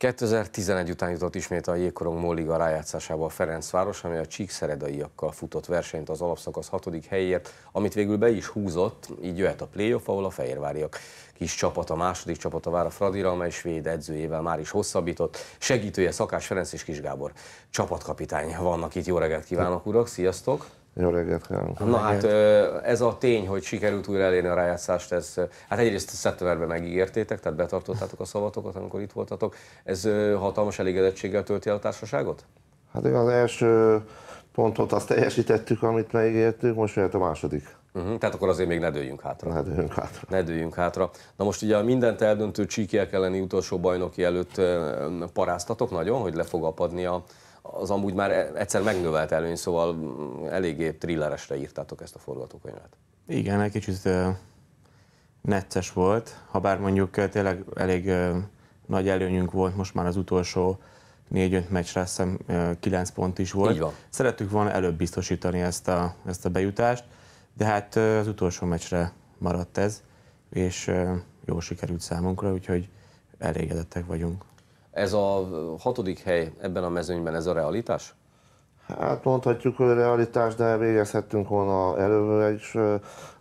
2011 után jutott ismét a Jégkorong Móliga rájátszásába a Ferencváros, ami a csíkszeredaiakkal futott versenyt az alapszakasz hatodik helyért, amit végül be is húzott, így jöhet a playoff, ahol a fehérváriak kis csapat, a második csapata vár a Fradira, amely svéd edzőjével már is hosszabbított, segítője Szakás Ferenc és Kis Gábor csapatkapitány vannak itt. Jó reggelt kívánok, urak, sziasztok! Jó reggelt kívánok! Na hát ez a tény, hogy sikerült újra elérni a rájátszást, ez, hát egyrészt szeptemberben megígértétek, tehát betartottátok a szavatokat, amikor itt voltatok. Ez hatalmas elégedettséggel tölti el a társaságot? Hát igen az első pontot azt teljesítettük, amit megígértük, most jöhet a második. Uh-huh, tehát akkor azért még ne dőljünk hátra. Ne dőljünk hátra. Ne dőljünk hátra. Na most ugye a mindent eldöntő csíkiek elleni utolsó bajnoki előtt paráztatok nagyon, hogy le fog apadni a, az amúgy már e- egyszer megnövelt előny, szóval mm, eléggé thrilleresre írtátok ezt a forgatókönyvet. Igen, egy kicsit necces volt, ha bár mondjuk tényleg elég nagy előnyünk volt most már az utolsó négy-öt meccsre, azt hiszem kilenc pont is volt. Így van. Szerettük volna előbb biztosítani ezt a, ezt a bejutást, de hát az utolsó meccsre maradt ez, és jól sikerült számunkra, úgyhogy elégedettek vagyunk. Ez a hatodik hely ebben a mezőnyben, ez a realitás? Hát mondhatjuk, hogy realitás, de végezhettünk volna előbb is.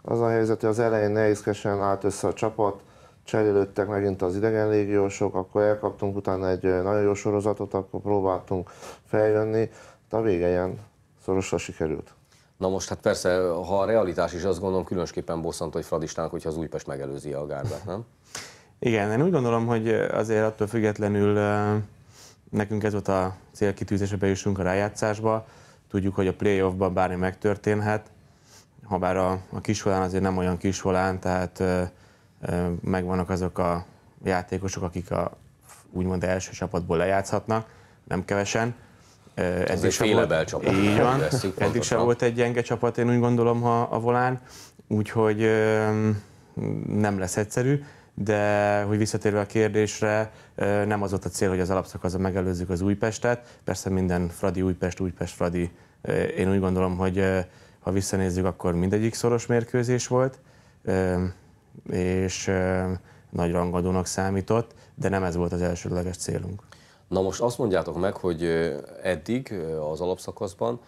Az a helyzet, hogy az elején nehézkesen állt össze a csapat, cserélődtek megint az idegen légiósok, akkor elkaptunk utána egy nagyon jó sorozatot, akkor próbáltunk feljönni, de a vége ilyen szorosra sikerült. Na most hát persze, ha a realitás is, azt gondolom különösképpen bosszant, hogy Fradistának, hogyha az Újpest megelőzi a gárdát, nem? Igen, én úgy gondolom, hogy azért attól függetlenül nekünk ez volt a célkitűzés, hogy bejussunk a rájátszásba. Tudjuk, hogy a playoffban bármi megtörténhet, ha bár a, a kisvolán azért nem olyan kisvolán, tehát ö, ö, megvannak azok a játékosok, akik a úgymond első csapatból lejátszhatnak, nem kevesen. Ez egy félebel csapat. Így van, eddig sem volt egy gyenge csapat, én úgy gondolom, ha a volán, úgyhogy ö, nem lesz egyszerű de hogy visszatérve a kérdésre, nem az volt a cél, hogy az alapszakaszon megelőzzük az Újpestet. Persze minden Fradi Újpest, Újpest Fradi. Én úgy gondolom, hogy ha visszanézzük, akkor mindegyik szoros mérkőzés volt, és nagy rangadónak számított, de nem ez volt az elsődleges célunk. Na most azt mondjátok meg, hogy eddig az alapszakaszban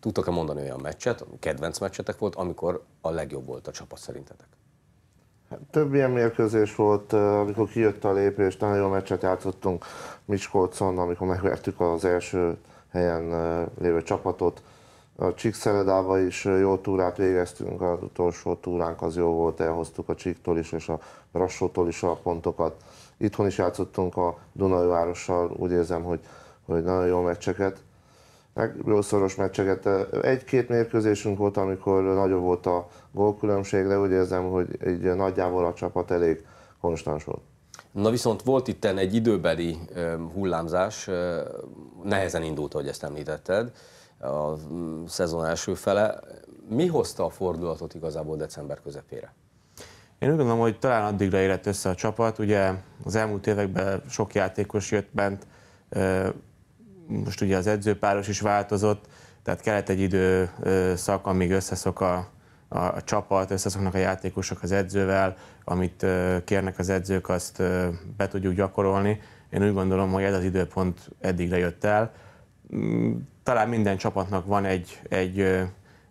tudtak-e mondani olyan meccset, kedvenc meccsetek volt, amikor a legjobb volt a csapat szerintetek? Hát több ilyen mérkőzés volt, amikor kijött a lépés, nagyon jó meccset játszottunk Miskolcon, amikor megvertük az első helyen lévő csapatot. A Csíkszeredába is jó túrát végeztünk, az utolsó túránk az jó volt, elhoztuk a Csíktól is és a Brassótól is a pontokat. Itthon is játszottunk a Dunajvárossal, úgy érzem, hogy, hogy nagyon jó meccseket meg szoros meccseket. Egy-két mérkőzésünk volt, amikor nagyobb volt a gólkülönbség, de úgy érzem, hogy egy nagyjából a csapat elég konstans volt. Na viszont volt itt egy időbeli hullámzás, nehezen indult, ahogy ezt említetted, a szezon első fele. Mi hozta a fordulatot igazából december közepére? Én úgy gondolom, hogy talán addigra érett össze a csapat. Ugye az elmúlt években sok játékos jött bent, most ugye az edzőpáros is változott, tehát kellett egy szak, amíg összeszok a, a, a csapat, összeszoknak a játékosok az edzővel, amit kérnek az edzők, azt be tudjuk gyakorolni. Én úgy gondolom, hogy ez az időpont eddig lejött el. Mm, talán minden csapatnak van egy, egy,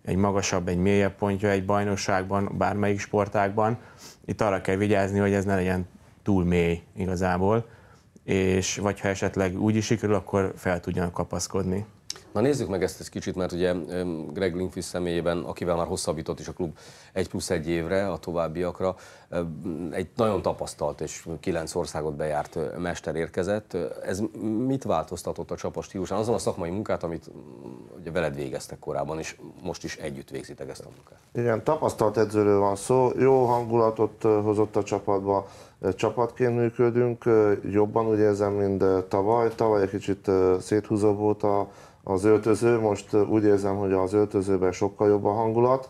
egy magasabb, egy mélyebb pontja egy bajnokságban, bármelyik sportákban. Itt arra kell vigyázni, hogy ez ne legyen túl mély igazából és vagy ha esetleg úgy is sikerül, akkor fel tudjanak kapaszkodni. Na nézzük meg ezt egy kicsit, mert ugye Greg Linkfist személyében, akivel már hosszabbított is a klub egy plusz egy évre a továbbiakra, egy nagyon tapasztalt és kilenc országot bejárt mester érkezett. Ez mit változtatott a csapat stílusán? Azon a szakmai munkát, amit ugye veled végeztek korábban, és most is együtt végzitek ezt a munkát. Igen, tapasztalt edzőről van szó, jó hangulatot hozott a csapatba, csapatként működünk, jobban úgy érzem, mint tavaly. Tavaly egy kicsit széthúzó volt a az öltöző. Most úgy érzem, hogy az öltözőben sokkal jobb a hangulat.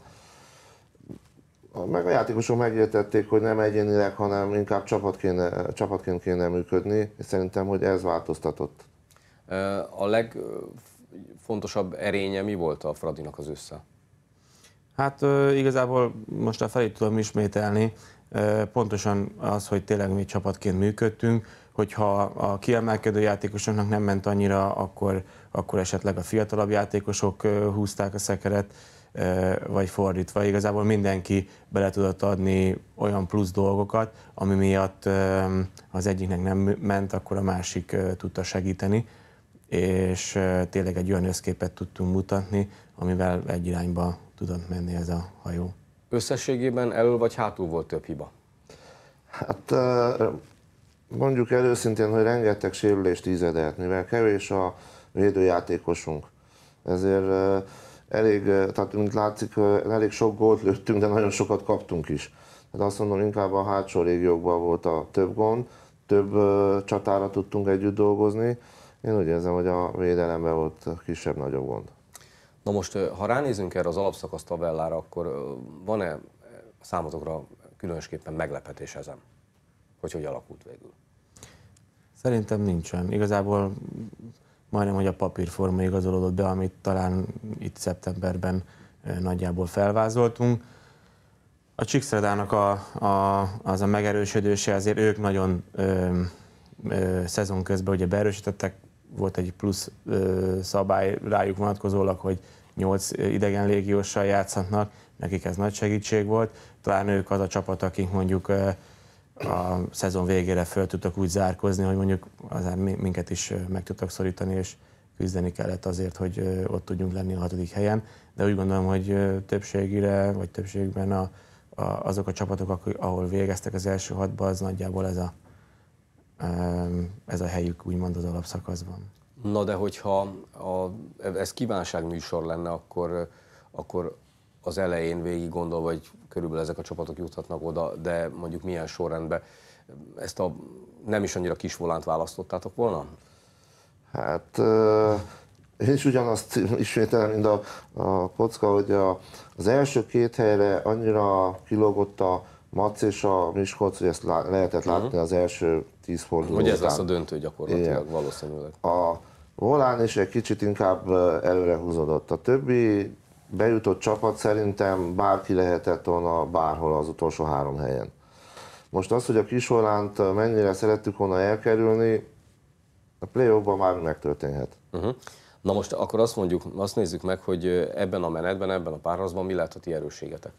Meg a játékosok megértették, hogy nem egyénileg, hanem inkább csapat kéne, csapatként kéne működni, és szerintem, hogy ez változtatott. A legfontosabb erénye mi volt a Fradinak az össze? Hát igazából most a felét tudom ismételni, pontosan az, hogy tényleg mi csapatként működtünk, hogyha a kiemelkedő játékosoknak nem ment annyira, akkor, akkor esetleg a fiatalabb játékosok húzták a szekeret, vagy fordítva. Igazából mindenki bele tudott adni olyan plusz dolgokat, ami miatt az egyiknek nem ment, akkor a másik tudta segíteni, és tényleg egy olyan összképet tudtunk mutatni, amivel egy irányba tudott menni ez a hajó. Összességében elő vagy hátul volt több hiba? Hát mondjuk előszintén, hogy rengeteg sérülést tizedelt, mivel kevés a védőjátékosunk. Ezért elég, tehát mint látszik, elég sok gólt lőttünk, de nagyon sokat kaptunk is. Tehát azt mondom, inkább a hátsó régiókban volt a több gond, több csatára tudtunk együtt dolgozni. Én úgy érzem, hogy a védelemben volt kisebb-nagyobb gond. Na most, ha ránézünk erre az alapszakasz tabellára, akkor van-e számotokra különösképpen meglepetés ezen, hogy hogy alakult végül? Szerintem nincsen. Igazából majdnem, hogy a papírforma igazolódott be, amit talán itt szeptemberben eh, nagyjából felvázoltunk. A Csíkszeredának a, a, az a megerősödése, azért ők nagyon ö, eh, ö, eh, szezon közben ugye beerősítettek, volt egy plusz ö, szabály rájuk vonatkozólag, hogy nyolc idegen légióssal játszhatnak, nekik ez nagy segítség volt. Talán ők az a csapat, akik mondjuk ö, a szezon végére föl tudtak úgy zárkozni, hogy mondjuk azért minket is meg tudtak szorítani, és küzdeni kellett azért, hogy ott tudjunk lenni a hatodik helyen. De úgy gondolom, hogy többségire, vagy többségben a, a, azok a csapatok, ahol végeztek az első hatba, az nagyjából ez a, ez a helyük úgymond az alapszakaszban. Na de hogyha a, ez kívánságműsor lenne, akkor, akkor az elején végig gondolva, hogy körülbelül ezek a csapatok juthatnak oda, de mondjuk milyen sorrendben ezt a nem is annyira kis volánt választottátok volna? Hát én is ugyanazt ismételem, mint a, a kocka, hogy a, az első két helyre annyira kilógott a Mac és a Miskolc, hogy ezt lá, lehetett látni uh-huh. az első tíz forduló Hogy ez után. lesz a döntő gyakorlatilag, Igen. valószínűleg. A Volán is egy kicsit inkább előre húzódott. A többi bejutott csapat szerintem bárki lehetett volna bárhol az utolsó három helyen. Most az, hogy a Kisolánt mennyire szerettük volna elkerülni, a playoffban már megtörténhet. Uh-huh. Na most akkor azt mondjuk, azt nézzük meg, hogy ebben a menetben, ebben a párharcban mi lehet a ti erősségetek?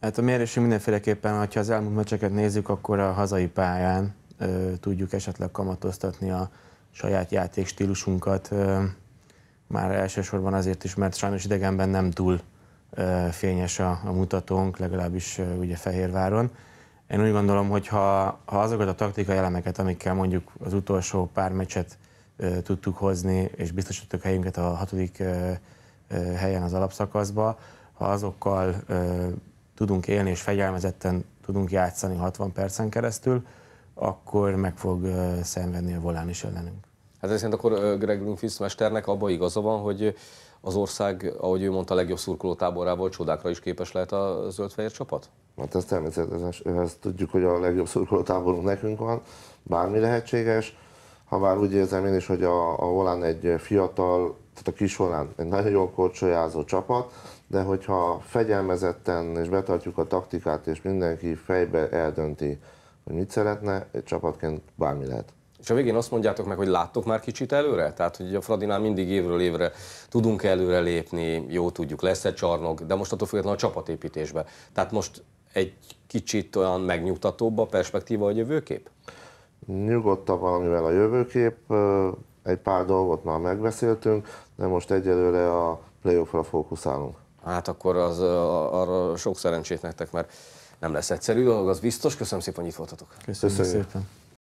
Hát a mi erősünk mindenféleképpen, ha az elmúlt meccseket nézzük, akkor a hazai pályán ö, tudjuk esetleg kamatoztatni a saját játékstílusunkat. Ö, már elsősorban azért is, mert sajnos idegenben nem túl fényes a, a mutatónk, legalábbis ugye Fehérváron. Én úgy gondolom, hogy ha, ha azokat a taktikai elemeket, amikkel mondjuk az utolsó pár meccset ö, tudtuk hozni, és biztosítottuk helyünket a hatodik ö, ö, helyen az alapszakaszba, ha azokkal ö, tudunk élni és fegyelmezetten tudunk játszani 60 percen keresztül, akkor meg fog ö, szenvedni a volán is ellenünk. Hát ez akkor Greg Greenfield mesternek abba igaza van, hogy az ország, ahogy ő mondta, legjobb szurkoló táborával csodákra is képes lehet a zöldfehér csapat? Hát ez természetes, ezt tudjuk, hogy a legjobb szurkoló táborunk nekünk van, bármi lehetséges. Ha már úgy érzem én is, hogy a, a Volán egy fiatal, tehát a kis Volán egy nagyon jól korcsolyázó csapat, de hogyha fegyelmezetten és betartjuk a taktikát, és mindenki fejbe eldönti, hogy mit szeretne, egy csapatként bármi lehet. És a végén azt mondjátok meg, hogy láttok már kicsit előre? Tehát, hogy a Fradinál mindig évről évre tudunk előre lépni, jó tudjuk, lesz egy csarnok, de most attól függetlenül a csapatépítésbe. Tehát most egy kicsit olyan megnyugtatóbb a perspektíva, a jövőkép? Nyugodtabb valamivel a jövőkép, egy pár dolgot már megbeszéltünk, de most egyelőre a playoffra fókuszálunk. Hát akkor az, arra sok szerencsét nektek, mert nem lesz egyszerű dolog, az biztos. Köszönöm szépen, hogy itt voltatok. Köszönöm szépen. szépen.